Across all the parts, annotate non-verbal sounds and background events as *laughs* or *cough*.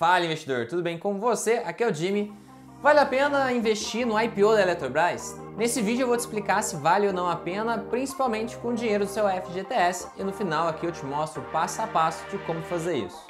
Fala investidor, tudo bem com você? Aqui é o Jimmy. Vale a pena investir no IPO da Eletrobras? Nesse vídeo eu vou te explicar se vale ou não a pena, principalmente com o dinheiro do seu FGTS, e no final aqui eu te mostro passo a passo de como fazer isso.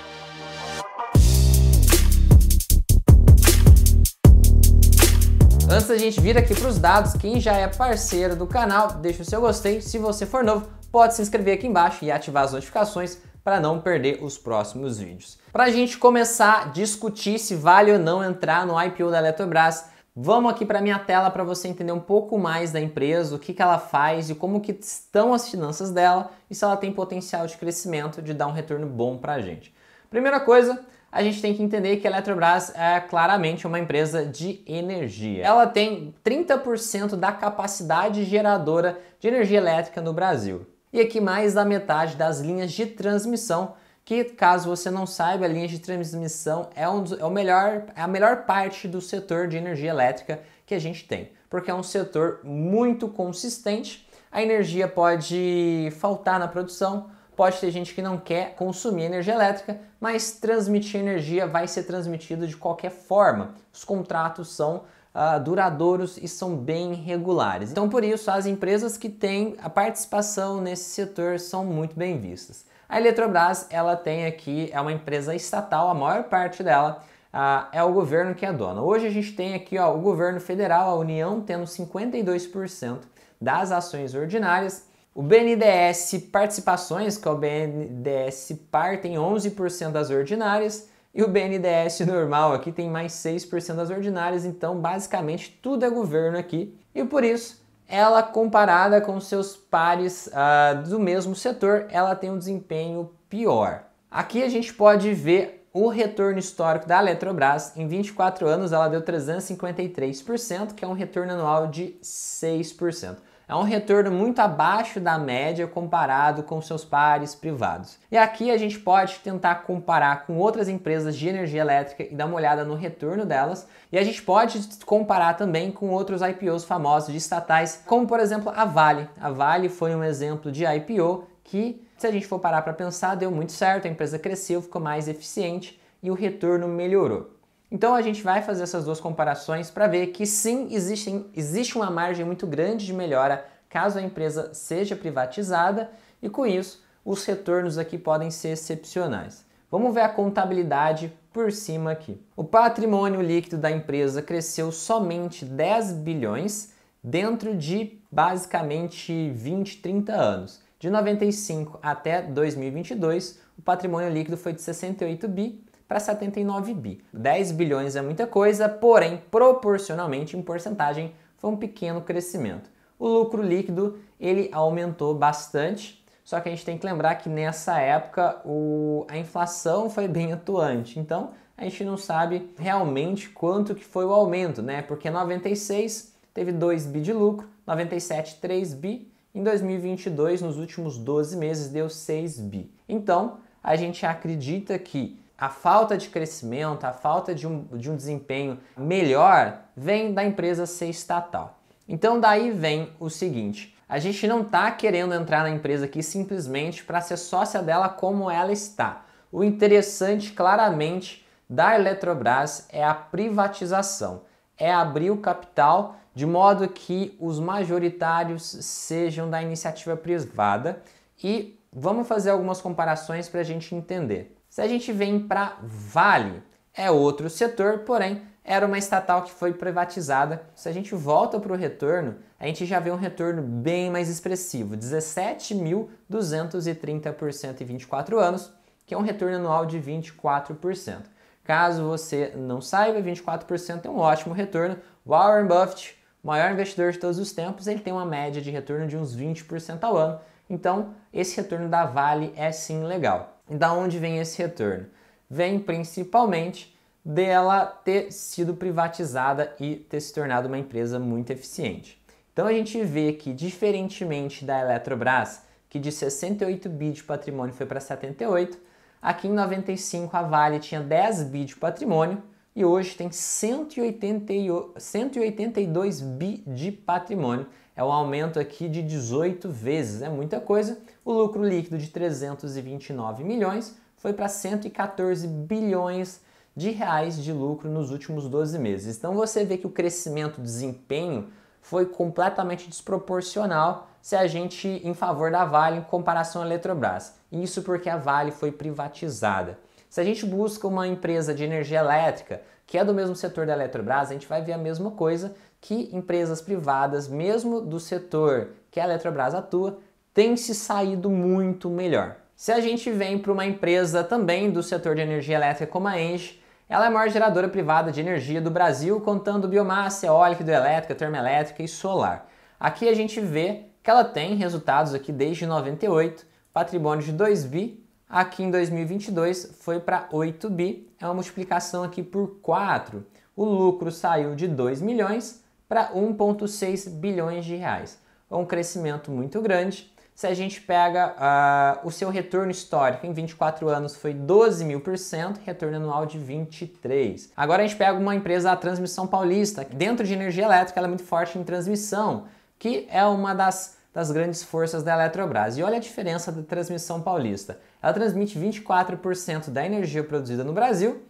Antes da gente vir aqui para os dados, quem já é parceiro do canal, deixa o seu gostei. Se você for novo, pode se inscrever aqui embaixo e ativar as notificações para não perder os próximos vídeos. Para a gente começar a discutir se vale ou não entrar no IPO da Eletrobras, vamos aqui para minha tela para você entender um pouco mais da empresa, o que, que ela faz e como que estão as finanças dela e se ela tem potencial de crescimento de dar um retorno bom para a gente. Primeira coisa, a gente tem que entender que a Eletrobras é claramente uma empresa de energia. Ela tem 30% da capacidade geradora de energia elétrica no Brasil. E aqui mais da metade das linhas de transmissão, que caso você não saiba, a linha de transmissão é, um dos, é, o melhor, é a melhor parte do setor de energia elétrica que a gente tem, porque é um setor muito consistente. A energia pode faltar na produção, pode ter gente que não quer consumir energia elétrica, mas transmitir energia vai ser transmitido de qualquer forma. Os contratos são ah, duradouros e são bem regulares. Então, por isso, as empresas que têm a participação nesse setor são muito bem vistas. A Eletrobras, ela tem aqui, é uma empresa estatal, a maior parte dela ah, é o governo que é dona. Hoje a gente tem aqui ó, o governo federal, a União, tendo 52% das ações ordinárias o BNDES Participações, que é o BNDES Par, tem 11% das ordinárias, e o BNDES normal aqui tem mais 6% das ordinárias, então basicamente tudo é governo aqui. E por isso, ela comparada com seus pares uh, do mesmo setor, ela tem um desempenho pior. Aqui a gente pode ver o retorno histórico da Eletrobras. Em 24 anos, ela deu 353%, que é um retorno anual de 6% é um retorno muito abaixo da média comparado com seus pares privados. E aqui a gente pode tentar comparar com outras empresas de energia elétrica e dar uma olhada no retorno delas, e a gente pode comparar também com outros IPOs famosos de estatais, como por exemplo a Vale. A Vale foi um exemplo de IPO que, se a gente for parar para pensar, deu muito certo, a empresa cresceu, ficou mais eficiente e o retorno melhorou. Então a gente vai fazer essas duas comparações para ver que sim, existem, existe uma margem muito grande de melhora caso a empresa seja privatizada e com isso os retornos aqui podem ser excepcionais. Vamos ver a contabilidade por cima aqui. O patrimônio líquido da empresa cresceu somente 10 bilhões dentro de basicamente 20, 30 anos. De 95 até 2022, o patrimônio líquido foi de 68 bi para 79 bi. 10 bilhões é muita coisa, porém, proporcionalmente em porcentagem, foi um pequeno crescimento. O lucro líquido, ele aumentou bastante, só que a gente tem que lembrar que nessa época o... a inflação foi bem atuante, então a gente não sabe realmente quanto que foi o aumento, né? Porque 96 teve 2 bi de lucro, 97 3 bi, em 2022 nos últimos 12 meses deu 6 bi. Então, a gente acredita que a falta de crescimento, a falta de um, de um desempenho melhor vem da empresa ser estatal. Então, daí vem o seguinte: a gente não está querendo entrar na empresa aqui simplesmente para ser sócia dela como ela está. O interessante, claramente, da Eletrobras é a privatização, é abrir o capital de modo que os majoritários sejam da iniciativa privada e vamos fazer algumas comparações para a gente entender. Se a gente vem para Vale, é outro setor, porém era uma estatal que foi privatizada. Se a gente volta para o retorno, a gente já vê um retorno bem mais expressivo, 17.230% em 24 anos, que é um retorno anual de 24%. Caso você não saiba, 24% é um ótimo retorno. Warren Buffett, maior investidor de todos os tempos, ele tem uma média de retorno de uns 20% ao ano. Então, esse retorno da Vale é sim legal. Da onde vem esse retorno? Vem principalmente dela ter sido privatizada e ter se tornado uma empresa muito eficiente. Então a gente vê que, diferentemente da Eletrobras, que de 68 bi de patrimônio foi para 78, aqui em 95 a Vale tinha 10 bi de patrimônio e hoje tem 182 bi de patrimônio, é um aumento aqui de 18 vezes, é muita coisa. O lucro líquido de 329 milhões foi para 114 bilhões de reais de lucro nos últimos 12 meses. Então você vê que o crescimento, o desempenho foi completamente desproporcional se a gente em favor da Vale em comparação à Eletrobras. Isso porque a Vale foi privatizada. Se a gente busca uma empresa de energia elétrica que é do mesmo setor da Eletrobras, a gente vai ver a mesma coisa que empresas privadas, mesmo do setor que a Eletrobras atua, têm se saído muito melhor. Se a gente vem para uma empresa também do setor de energia elétrica como a Enge, ela é a maior geradora privada de energia do Brasil, contando biomassa, eólica, hidrelétrica, termoelétrica e solar. Aqui a gente vê que ela tem resultados aqui desde 98, patrimônio de 2 bi Aqui em 2022 foi para 8 bi, é uma multiplicação aqui por 4. O lucro saiu de 2 milhões para 1,6 bilhões de reais. É um crescimento muito grande. Se a gente pega uh, o seu retorno histórico em 24 anos foi 12 mil por cento, retorno anual de 23. Agora a gente pega uma empresa a transmissão paulista, dentro de energia elétrica ela é muito forte em transmissão, que é uma das das grandes forças da Eletrobras. E olha a diferença da transmissão paulista. Ela transmite 24% da energia produzida no Brasil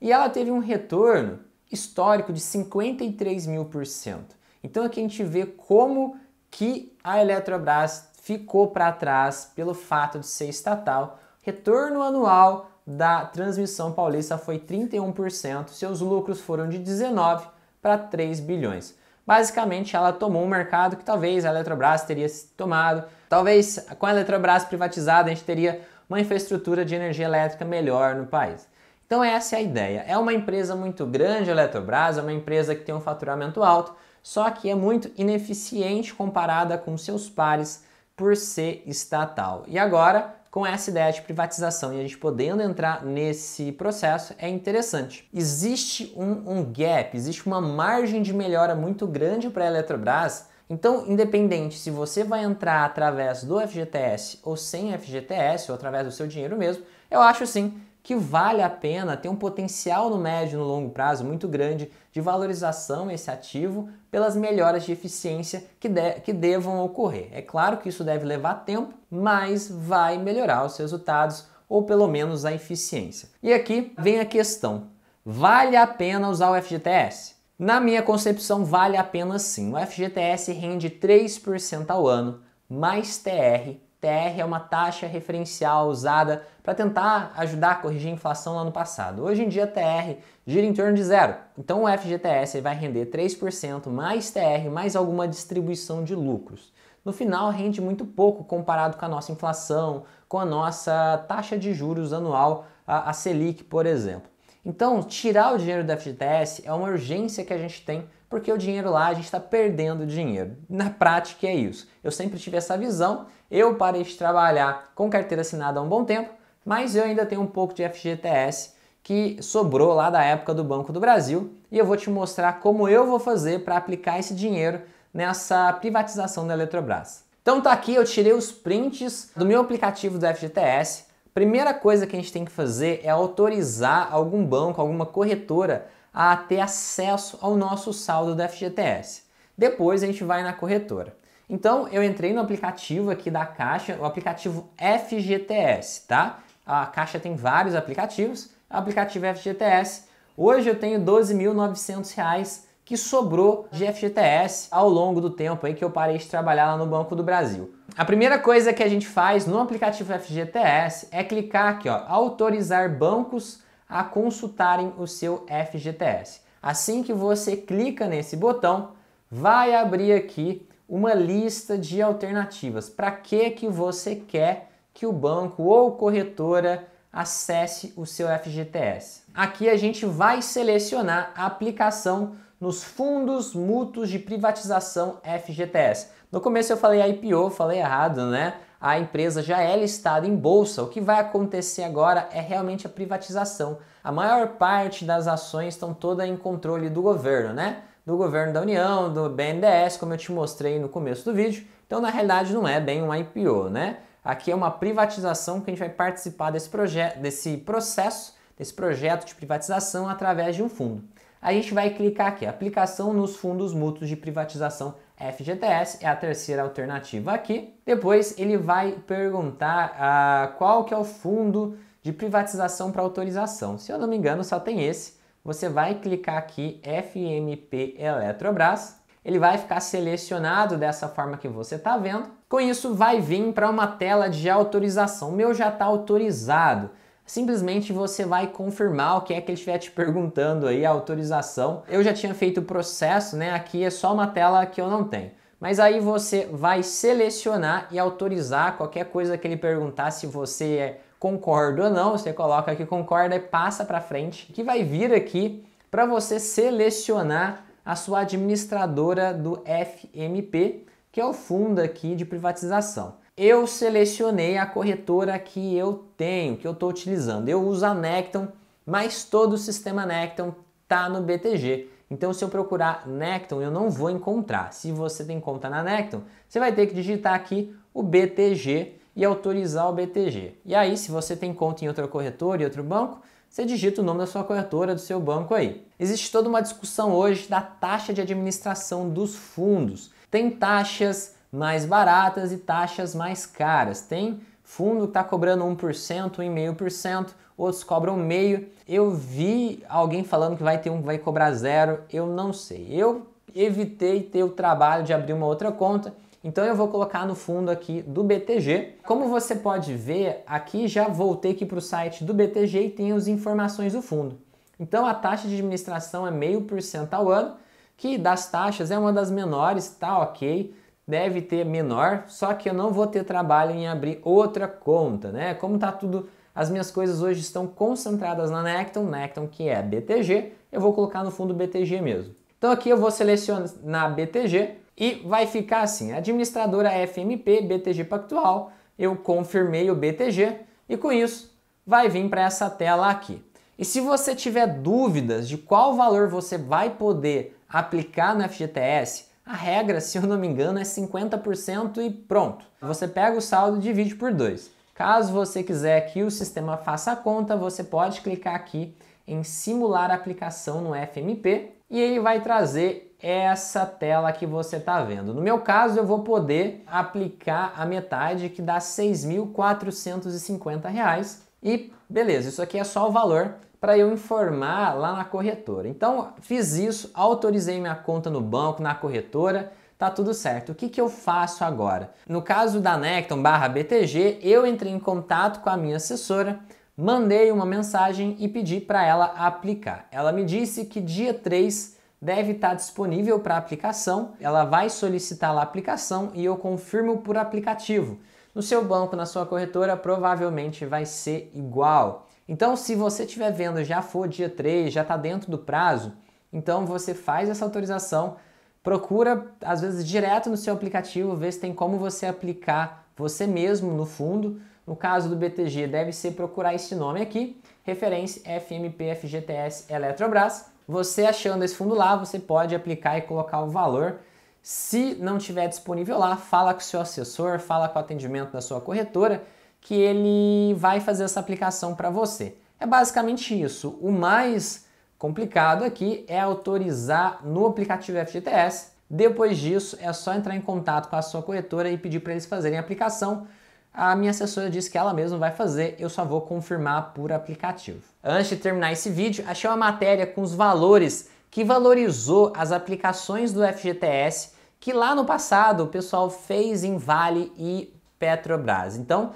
e ela teve um retorno histórico de 53 mil por cento. Então aqui a gente vê como que a Eletrobras ficou para trás pelo fato de ser estatal. Retorno anual da transmissão paulista foi 31%, seus lucros foram de 19 para 3 bilhões. Basicamente, ela tomou um mercado que talvez a Eletrobras teria tomado. Talvez com a Eletrobras privatizada a gente teria uma infraestrutura de energia elétrica melhor no país. Então essa é a ideia. É uma empresa muito grande, a Eletrobras, é uma empresa que tem um faturamento alto, só que é muito ineficiente comparada com seus pares por ser estatal. E agora com essa ideia de privatização e a gente podendo entrar nesse processo é interessante. Existe um, um gap, existe uma margem de melhora muito grande para a Eletrobras. Então, independente se você vai entrar através do FGTS ou sem FGTS, ou através do seu dinheiro mesmo, eu acho sim que vale a pena, tem um potencial no médio e no longo prazo muito grande de valorização esse ativo pelas melhoras de eficiência que, de, que devam ocorrer. É claro que isso deve levar tempo, mas vai melhorar os resultados ou pelo menos a eficiência. E aqui vem a questão: vale a pena usar o FGTS? Na minha concepção, vale a pena sim. O FGTS rende 3% ao ano, mais TR TR é uma taxa referencial usada para tentar ajudar a corrigir a inflação lá no passado. Hoje em dia, TR gira em torno de zero. Então, o FGTS vai render 3% mais TR mais alguma distribuição de lucros. No final, rende muito pouco comparado com a nossa inflação, com a nossa taxa de juros anual, a, a Selic, por exemplo. Então, tirar o dinheiro do FGTS é uma urgência que a gente tem porque o dinheiro lá a gente está perdendo dinheiro. Na prática é isso. Eu sempre tive essa visão, eu parei de trabalhar com carteira assinada há um bom tempo, mas eu ainda tenho um pouco de FGTS que sobrou lá da época do Banco do Brasil e eu vou te mostrar como eu vou fazer para aplicar esse dinheiro nessa privatização da Eletrobras. Então tá aqui, eu tirei os prints do meu aplicativo do FGTS. Primeira coisa que a gente tem que fazer é autorizar algum banco, alguma corretora a ter acesso ao nosso saldo da FGTS. Depois a gente vai na corretora. Então eu entrei no aplicativo aqui da Caixa, o aplicativo FGTS, tá? A Caixa tem vários aplicativos, é aplicativo FGTS. Hoje eu tenho R$ 12.900 que sobrou de FGTS ao longo do tempo aí que eu parei de trabalhar lá no Banco do Brasil. A primeira coisa que a gente faz no aplicativo FGTS é clicar aqui, ó, autorizar bancos a consultarem o seu FGTS. Assim que você clica nesse botão, vai abrir aqui uma lista de alternativas. Para que que você quer que o banco ou corretora acesse o seu FGTS? Aqui a gente vai selecionar a aplicação nos fundos mútuos de privatização FGTS. No começo eu falei IPO, falei errado, né? a empresa já é listada em bolsa. O que vai acontecer agora é realmente a privatização. A maior parte das ações estão toda em controle do governo, né? Do governo da União, do BNDES, como eu te mostrei no começo do vídeo. Então, na realidade, não é bem um IPO, né? Aqui é uma privatização que a gente vai participar desse projeto, desse processo, desse projeto de privatização através de um fundo. A gente vai clicar aqui, aplicação nos fundos mútuos de privatização FGTS é a terceira alternativa aqui. Depois ele vai perguntar ah, qual que é o fundo de privatização para autorização. Se eu não me engano, só tem esse. Você vai clicar aqui FMP Eletrobras. Ele vai ficar selecionado dessa forma que você está vendo. Com isso, vai vir para uma tela de autorização. O meu já está autorizado simplesmente você vai confirmar o que é que ele estiver te perguntando aí, a autorização. Eu já tinha feito o processo, né? Aqui é só uma tela que eu não tenho. Mas aí você vai selecionar e autorizar qualquer coisa que ele perguntar se você é concorda ou não, você coloca aqui concorda e passa para frente, que vai vir aqui para você selecionar a sua administradora do FMP, que é o fundo aqui de privatização eu selecionei a corretora que eu tenho, que eu estou utilizando. Eu uso a Necton, mas todo o sistema Necton está no BTG. Então, se eu procurar Necton, eu não vou encontrar. Se você tem conta na Necton, você vai ter que digitar aqui o BTG e autorizar o BTG. E aí, se você tem conta em outra corretora e outro banco, você digita o nome da sua corretora, do seu banco aí. Existe toda uma discussão hoje da taxa de administração dos fundos. Tem taxas mais baratas e taxas mais caras. Tem fundo que está cobrando 1%, 1,5%, outros cobram meio. Eu vi alguém falando que vai ter um que vai cobrar zero, eu não sei. Eu evitei ter o trabalho de abrir uma outra conta, então eu vou colocar no fundo aqui do BTG. Como você pode ver, aqui já voltei aqui para o site do BTG e tem as informações do fundo. Então a taxa de administração é meio por cento ao ano, que das taxas é uma das menores, tá ok deve ter menor, só que eu não vou ter trabalho em abrir outra conta, né? Como tá tudo, as minhas coisas hoje estão concentradas na Necton, Necton que é BTG, eu vou colocar no fundo BTG mesmo. Então aqui eu vou selecionar BTG e vai ficar assim, administradora FMP BTG Pactual, eu confirmei o BTG e com isso vai vir para essa tela aqui. E se você tiver dúvidas de qual valor você vai poder aplicar no FGTS, a regra, *laughs* se eu não me engano, é 50% e pronto. Você pega o saldo e divide por 2. Caso você quiser que o sistema faça a conta, você pode clicar aqui em simular aplicação no FMP e ele vai trazer essa tela que você está vendo. No meu caso, eu vou poder aplicar a metade, que dá R$ 6.450. E beleza, isso aqui é só o valor para eu informar lá na corretora. Então, fiz isso, autorizei minha conta no banco, na corretora, tá tudo certo. O que, que eu faço agora? No caso da Necton barra BTG, eu entrei em contato com a minha assessora, mandei uma mensagem e pedi para ela aplicar. Ela me disse que dia 3 deve estar tá disponível para aplicação. Ela vai solicitar a aplicação e eu confirmo por aplicativo. No seu banco, na sua corretora, provavelmente vai ser igual. Então, se você estiver vendo já for dia 3, já está dentro do prazo, então você faz essa autorização, procura, às vezes, direto no seu aplicativo, ver se tem como você aplicar você mesmo no fundo. No caso do BTG, deve ser procurar esse nome aqui, referência FMP FGTS Eletrobras. Você achando esse fundo lá, você pode aplicar e colocar o valor. Se não tiver disponível lá, fala com o seu assessor, fala com o atendimento da sua corretora que ele vai fazer essa aplicação para você. É basicamente isso. O mais complicado aqui é autorizar no aplicativo FGTS. Depois disso, é só entrar em contato com a sua corretora e pedir para eles fazerem a aplicação. A minha assessora disse que ela mesma vai fazer, eu só vou confirmar por aplicativo. Antes de terminar esse vídeo, achei uma matéria com os valores que valorizou as aplicações do FGTS que lá no passado o pessoal fez em Vale e Petrobras. Então,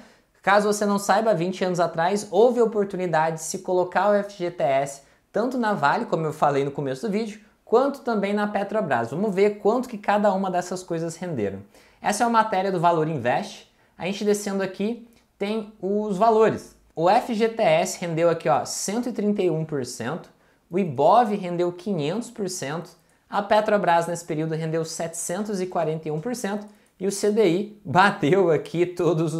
Caso você não saiba, 20 anos atrás houve a oportunidade de se colocar o FGTS tanto na Vale, como eu falei no começo do vídeo, quanto também na Petrobras. Vamos ver quanto que cada uma dessas coisas renderam. Essa é a matéria do Valor Invest. A gente descendo aqui tem os valores. O FGTS rendeu aqui, ó, 131%, o IBOV rendeu 500%, a Petrobras nesse período rendeu 741% e o CDI bateu aqui todas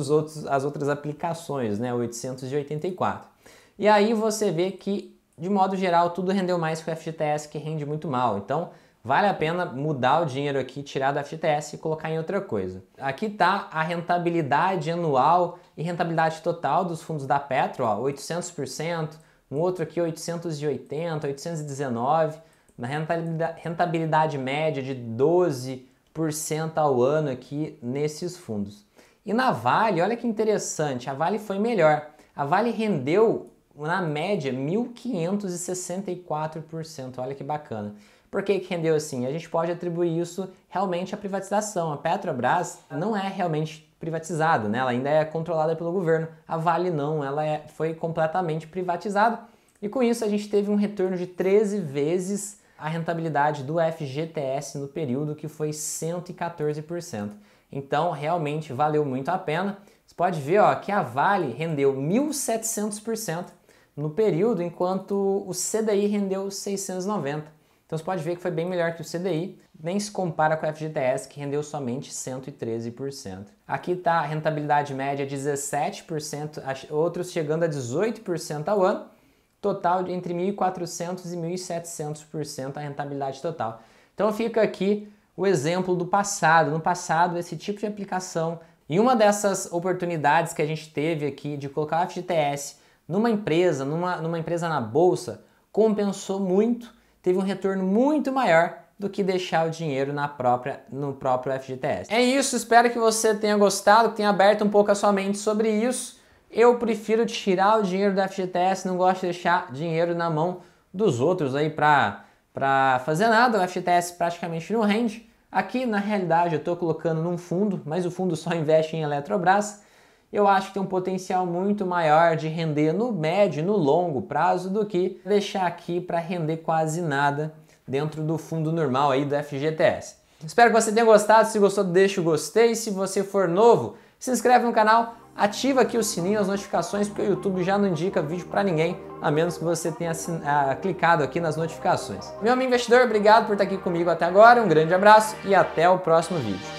as outras aplicações, né? 884. E aí você vê que, de modo geral, tudo rendeu mais que o FGTS, que rende muito mal. Então, vale a pena mudar o dinheiro aqui, tirar do FGTS e colocar em outra coisa. Aqui está a rentabilidade anual e rentabilidade total dos fundos da Petro, ó, 800%, um outro aqui 880, 819, na rentabilidade média de 12%, ao ano aqui nesses fundos. E na Vale, olha que interessante, a Vale foi melhor. A Vale rendeu na média 1.564%, olha que bacana. Por que, que rendeu assim? A gente pode atribuir isso realmente à privatização. A Petrobras não é realmente privatizada, né? ela ainda é controlada pelo governo. A Vale não, ela é, foi completamente privatizada. E com isso a gente teve um retorno de 13 vezes a rentabilidade do FGTS no período que foi 114%. Então, realmente valeu muito a pena. Você pode ver ó, que a Vale rendeu 1.700% no período, enquanto o CDI rendeu 690. Então você pode ver que foi bem melhor que o CDI, nem se compara com o FGTS que rendeu somente 113%. Aqui está a rentabilidade média 17%, outros chegando a 18% ao ano total de entre 1.400% e 1.700% a rentabilidade total. Então fica aqui o exemplo do passado. No passado, esse tipo de aplicação, e uma dessas oportunidades que a gente teve aqui de colocar o FGTS numa empresa, numa, numa empresa na bolsa, compensou muito, teve um retorno muito maior do que deixar o dinheiro na própria, no próprio FGTS. É isso, espero que você tenha gostado, que tenha aberto um pouco a sua mente sobre isso. Eu prefiro tirar o dinheiro da FGTS, não gosto de deixar dinheiro na mão dos outros aí para pra fazer nada. O FGTS praticamente não rende. Aqui, na realidade, eu estou colocando num fundo, mas o fundo só investe em Eletrobras. Eu acho que tem um potencial muito maior de render no médio e no longo prazo do que deixar aqui para render quase nada dentro do fundo normal aí do FGTS. Espero que você tenha gostado. Se gostou, deixa o gostei. Se você for novo, se inscreve no canal, Ativa aqui o sininho, as notificações, porque o YouTube já não indica vídeo para ninguém, a menos que você tenha ah, clicado aqui nas notificações. Meu amigo investidor, obrigado por estar aqui comigo até agora, um grande abraço e até o próximo vídeo.